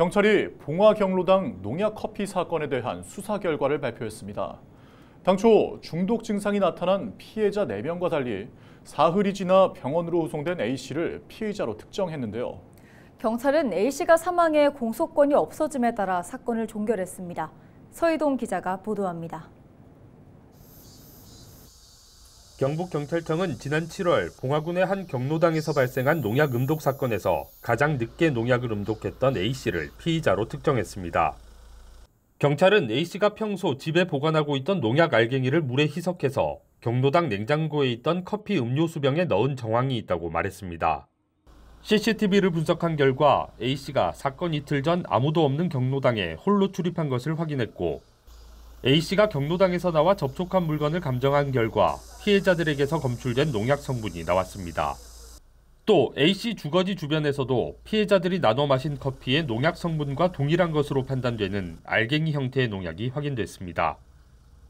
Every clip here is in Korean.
경찰이 봉화경로당 농약 커피 사건에 대한 수사 결과를 발표했습니다. 당초 중독 증상이 나타난 피해자 4명과 달리 사흘이 지나 병원으로 후송된 A씨를 피해자로 특정했는데요. 경찰은 A씨가 사망해 공소권이 없어짐에 따라 사건을 종결했습니다. 서희동 기자가 보도합니다. 경북경찰청은 지난 7월 봉화군의 한 경로당에서 발생한 농약 음독 사건에서 가장 늦게 농약을 음독했던 A씨를 피의자로 특정했습니다. 경찰은 A씨가 평소 집에 보관하고 있던 농약 알갱이를 물에 희석해서 경로당 냉장고에 있던 커피 음료수병에 넣은 정황이 있다고 말했습니다. CCTV를 분석한 결과 A씨가 사건 이틀 전 아무도 없는 경로당에 홀로 출입한 것을 확인했고 A씨가 경로당에서 나와 접촉한 물건을 감정한 결과 피해자들에게서 검출된 농약 성분이 나왔습니다. 또 A씨 주거지 주변에서도 피해자들이 나눠 마신 커피의 농약 성분과 동일한 것으로 판단되는 알갱이 형태의 농약이 확인됐습니다.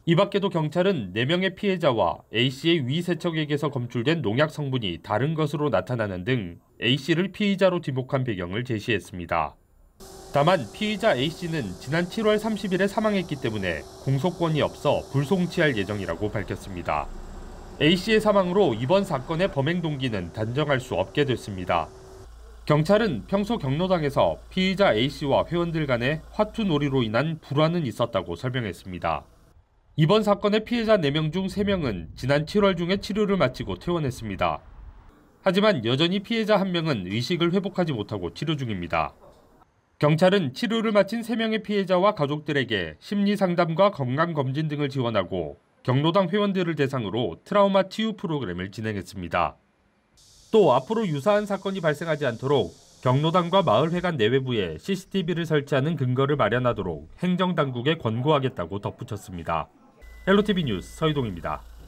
이 밖에도 경찰은 4명의 피해자와 A씨의 위세척액에서 검출된 농약 성분이 다른 것으로 나타나는 등 A씨를 피의자로 지목한 배경을 제시했습니다. 다만 피의자 A씨는 지난 7월 30일에 사망했기 때문에 공소권이 없어 불송치할 예정이라고 밝혔습니다. A씨의 사망으로 이번 사건의 범행 동기는 단정할 수 없게 됐습니다. 경찰은 평소 경로당에서 피의자 A씨와 회원들 간의 화투놀이로 인한 불화는 있었다고 설명했습니다. 이번 사건의 피해자 4명 중 3명은 지난 7월 중에 치료를 마치고 퇴원했습니다. 하지만 여전히 피해자 1명은 의식을 회복하지 못하고 치료 중입니다. 경찰은 치료를 마친 3명의 피해자와 가족들에게 심리 상담과 건강 검진 등을 지원하고 경로당 회원들을 대상으로 트라우마 치유 프로그램을 진행했습니다. 또 앞으로 유사한 사건이 발생하지 않도록 경로당과 마을회관 내외부에 CCTV를 설치하는 근거를 마련하도록 행정당국에 권고하겠다고 덧붙였습니다. 헬로티비 뉴스 서희동입니다.